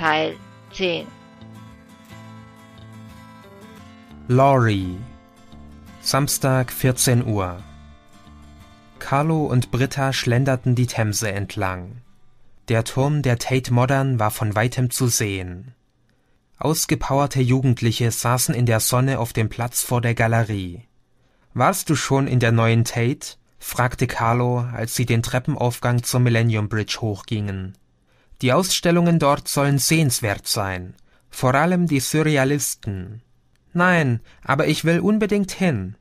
Teil 10. Laurie. Samstag 14 Uhr. Carlo und Britta schlenderten die Themse entlang. Der Turm der Tate Modern war von weitem zu sehen. Ausgepowerte Jugendliche saßen in der Sonne auf dem Platz vor der Galerie. Warst du schon in der neuen Tate? fragte Carlo, als sie den Treppenaufgang zur Millennium Bridge hochgingen. Die Ausstellungen dort sollen sehenswert sein, vor allem die Surrealisten. Nein, aber ich will unbedingt hin.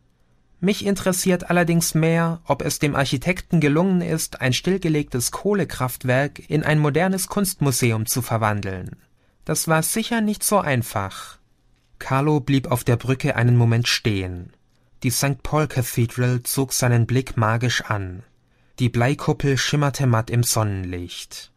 Mich interessiert allerdings mehr, ob es dem Architekten gelungen ist, ein stillgelegtes Kohlekraftwerk in ein modernes Kunstmuseum zu verwandeln. Das war sicher nicht so einfach. Carlo blieb auf der Brücke einen Moment stehen. Die St. Paul Cathedral zog seinen Blick magisch an. Die Bleikuppel schimmerte matt im Sonnenlicht.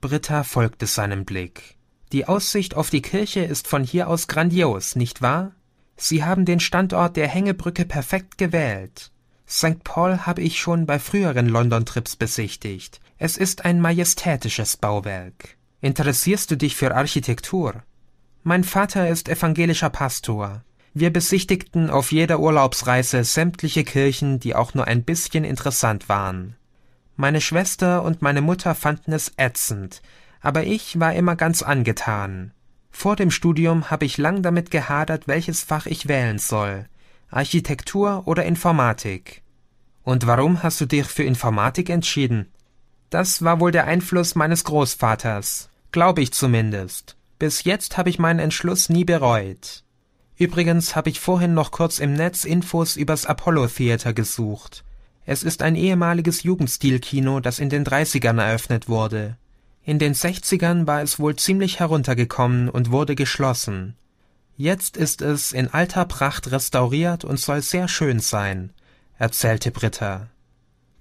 Britta folgte seinem Blick. Die Aussicht auf die Kirche ist von hier aus grandios, nicht wahr? Sie haben den Standort der Hängebrücke perfekt gewählt. St. Paul habe ich schon bei früheren London-Trips besichtigt. Es ist ein majestätisches Bauwerk. Interessierst du dich für Architektur? Mein Vater ist evangelischer Pastor. Wir besichtigten auf jeder Urlaubsreise sämtliche Kirchen, die auch nur ein bisschen interessant waren. Meine Schwester und meine Mutter fanden es ätzend, aber ich war immer ganz angetan. Vor dem Studium habe ich lang damit gehadert, welches Fach ich wählen soll. Architektur oder Informatik. Und warum hast du dich für Informatik entschieden? Das war wohl der Einfluss meines Großvaters, glaube ich zumindest. Bis jetzt habe ich meinen Entschluss nie bereut. Übrigens habe ich vorhin noch kurz im Netz Infos übers Apollo Theater gesucht. Es ist ein ehemaliges Jugendstil-Kino, das in den 30ern eröffnet wurde. In den 60ern war es wohl ziemlich heruntergekommen und wurde geschlossen. Jetzt ist es in alter Pracht restauriert und soll sehr schön sein, erzählte Britta.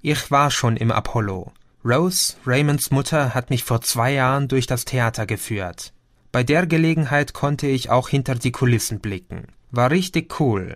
Ich war schon im Apollo. Rose, Raymonds Mutter, hat mich vor zwei Jahren durch das Theater geführt. Bei der Gelegenheit konnte ich auch hinter die Kulissen blicken. War richtig cool.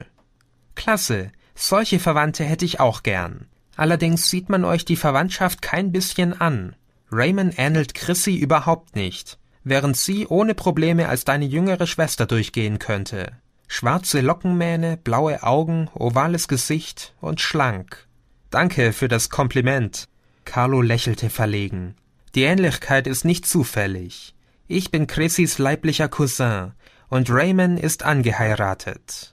Klasse, solche Verwandte hätte ich auch gern. Allerdings sieht man euch die Verwandtschaft kein bisschen an. Raymond ähnelt Chrissy überhaupt nicht, während sie ohne Probleme als deine jüngere Schwester durchgehen könnte. Schwarze Lockenmähne, blaue Augen, ovales Gesicht und schlank. Danke für das Kompliment. Carlo lächelte verlegen. Die Ähnlichkeit ist nicht zufällig. Ich bin Chrissys leiblicher Cousin und Raymond ist angeheiratet.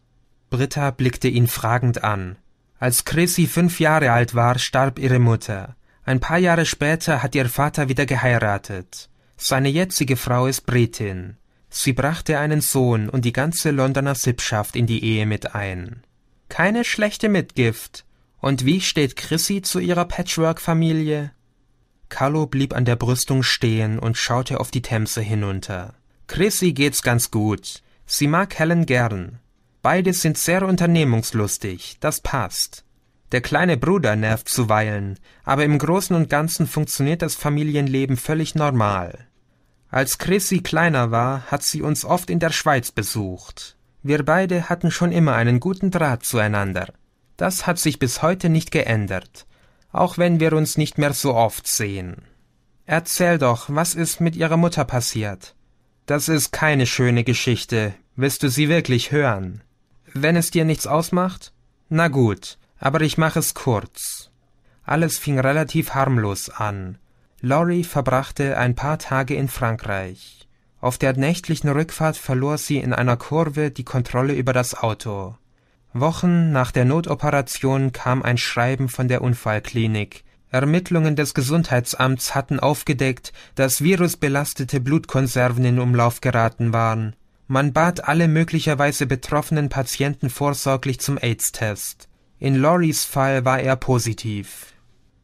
Britta blickte ihn fragend an. Als Chrissy fünf Jahre alt war, starb ihre Mutter. Ein paar Jahre später hat ihr Vater wieder geheiratet. Seine jetzige Frau ist Britin. Sie brachte einen Sohn und die ganze Londoner Sippschaft in die Ehe mit ein. Keine schlechte Mitgift. Und wie steht Chrissy zu ihrer Patchwork-Familie? Carlo blieb an der Brüstung stehen und schaute auf die Themse hinunter. Chrissy geht's ganz gut. Sie mag Helen gern. Beide sind sehr unternehmungslustig, das passt. Der kleine Bruder nervt zuweilen, aber im Großen und Ganzen funktioniert das Familienleben völlig normal. Als Chrissy kleiner war, hat sie uns oft in der Schweiz besucht. Wir beide hatten schon immer einen guten Draht zueinander. Das hat sich bis heute nicht geändert, auch wenn wir uns nicht mehr so oft sehen. Erzähl doch, was ist mit ihrer Mutter passiert? Das ist keine schöne Geschichte. Willst du sie wirklich hören? Wenn es dir nichts ausmacht? Na gut, aber ich mache es kurz. Alles fing relativ harmlos an. Laurie verbrachte ein paar Tage in Frankreich. Auf der nächtlichen Rückfahrt verlor sie in einer Kurve die Kontrolle über das Auto. Wochen nach der Notoperation kam ein Schreiben von der Unfallklinik. Ermittlungen des Gesundheitsamts hatten aufgedeckt, dass virusbelastete Blutkonserven in Umlauf geraten waren. Man bat alle möglicherweise betroffenen Patienten vorsorglich zum AIDS-Test. In Loris Fall war er positiv.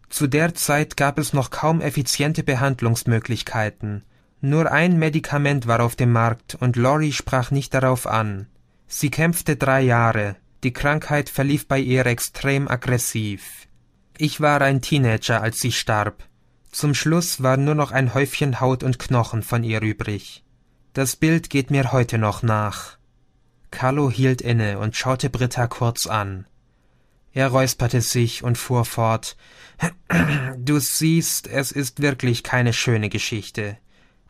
Zu der Zeit gab es noch kaum effiziente Behandlungsmöglichkeiten. Nur ein Medikament war auf dem Markt und Lori sprach nicht darauf an. Sie kämpfte drei Jahre. Die Krankheit verlief bei ihr extrem aggressiv. Ich war ein Teenager, als sie starb. Zum Schluss war nur noch ein Häufchen Haut und Knochen von ihr übrig. Das Bild geht mir heute noch nach. Carlo hielt inne und schaute Britta kurz an. Er räusperte sich und fuhr fort. Du siehst, es ist wirklich keine schöne Geschichte.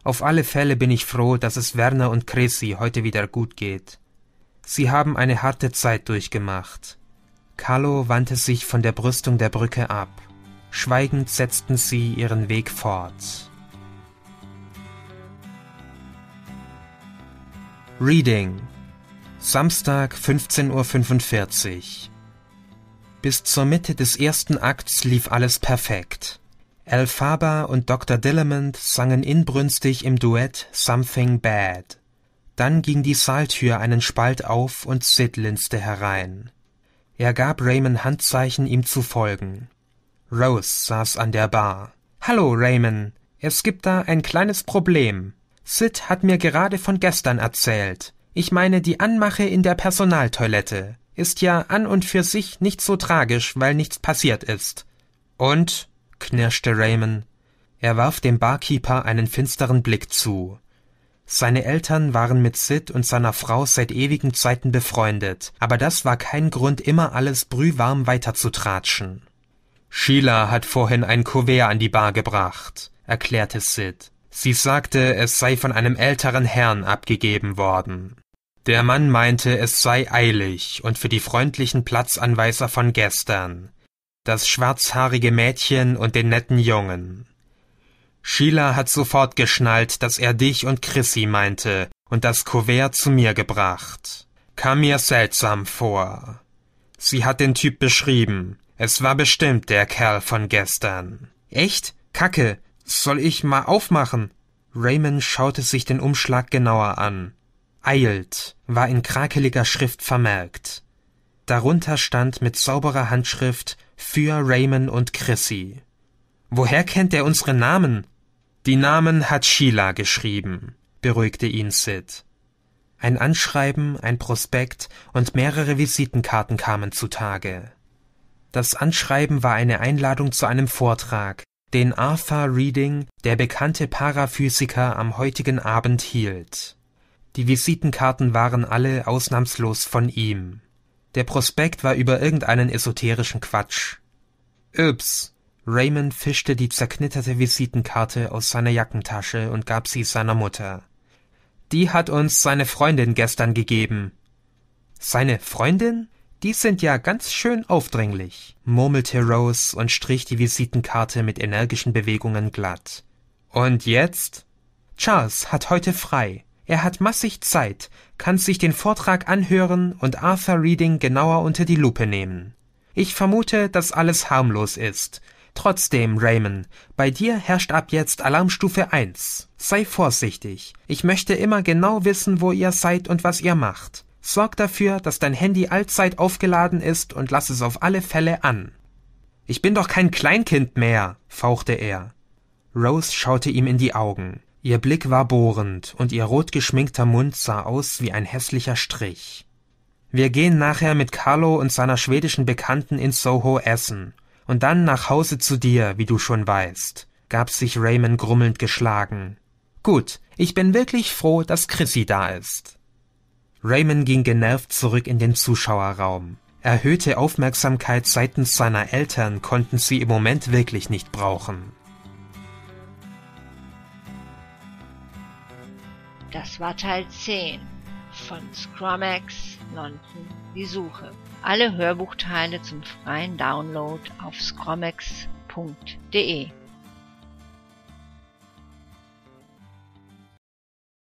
Auf alle Fälle bin ich froh, dass es Werner und Chrissy heute wieder gut geht. Sie haben eine harte Zeit durchgemacht. Carlo wandte sich von der Brüstung der Brücke ab. Schweigend setzten sie ihren Weg fort. Reading Samstag 15.45 Uhr Bis zur Mitte des ersten Akts lief alles perfekt. Elphaba und Dr. Dillamond sangen inbrünstig im Duett Something Bad. Dann ging die Saaltür einen Spalt auf und Sid linste herein. Er gab Raymond Handzeichen, ihm zu folgen. Rose saß an der Bar. Hallo, Raymond. Es gibt da ein kleines Problem. Sid hat mir gerade von gestern erzählt. Ich meine die Anmache in der Personaltoilette. Ist ja an und für sich nicht so tragisch, weil nichts passiert ist. Und? knirschte Raymond. Er warf dem Barkeeper einen finsteren Blick zu. Seine Eltern waren mit Sid und seiner Frau seit ewigen Zeiten befreundet, aber das war kein Grund, immer alles brühwarm weiterzutratschen. Sheila hat vorhin ein Kuvert an die Bar gebracht, erklärte Sid. Sie sagte, es sei von einem älteren Herrn abgegeben worden. Der Mann meinte, es sei eilig und für die freundlichen Platzanweiser von gestern, das schwarzhaarige Mädchen und den netten Jungen. Sheila hat sofort geschnallt, dass er dich und Chrissy meinte und das Kuvert zu mir gebracht. Kam mir seltsam vor. Sie hat den Typ beschrieben. Es war bestimmt der Kerl von gestern. Echt? Kacke. Soll ich mal aufmachen? Raymond schaute sich den Umschlag genauer an. Eilt war in krakeliger Schrift vermerkt. Darunter stand mit sauberer Handschrift für Raymond und Chrissy. Woher kennt er unsere Namen? Die Namen hat Sheila geschrieben, beruhigte ihn Sid. Ein Anschreiben, ein Prospekt und mehrere Visitenkarten kamen zutage. Das Anschreiben war eine Einladung zu einem Vortrag, den Arthur Reading, der bekannte Paraphysiker, am heutigen Abend hielt. Die Visitenkarten waren alle ausnahmslos von ihm. Der Prospekt war über irgendeinen esoterischen Quatsch. Ups. Raymond fischte die zerknitterte Visitenkarte aus seiner Jackentasche und gab sie seiner Mutter. Die hat uns seine Freundin gestern gegeben. Seine Freundin? die sind ja ganz schön aufdringlich, murmelte Rose und strich die Visitenkarte mit energischen Bewegungen glatt. Und jetzt? Charles hat heute frei. Er hat massig Zeit, kann sich den Vortrag anhören und Arthur Reading genauer unter die Lupe nehmen. Ich vermute, dass alles harmlos ist. Trotzdem, Raymond, bei dir herrscht ab jetzt Alarmstufe 1. Sei vorsichtig. Ich möchte immer genau wissen, wo ihr seid und was ihr macht. Sorg dafür, dass dein Handy allzeit aufgeladen ist und lass es auf alle Fälle an. Ich bin doch kein Kleinkind mehr, fauchte er. Rose schaute ihm in die Augen. Ihr Blick war bohrend und ihr rot geschminkter Mund sah aus wie ein hässlicher Strich. Wir gehen nachher mit Carlo und seiner schwedischen Bekannten in Soho essen und dann nach Hause zu dir, wie du schon weißt, gab sich Raymond grummelnd geschlagen. Gut, ich bin wirklich froh, dass Chrissy da ist. Raymond ging genervt zurück in den Zuschauerraum. Erhöhte Aufmerksamkeit seitens seiner Eltern konnten sie im Moment wirklich nicht brauchen. Das war Teil 10 von Scrumax London Die Suche. Alle Hörbuchteile zum freien Download auf scromax.de.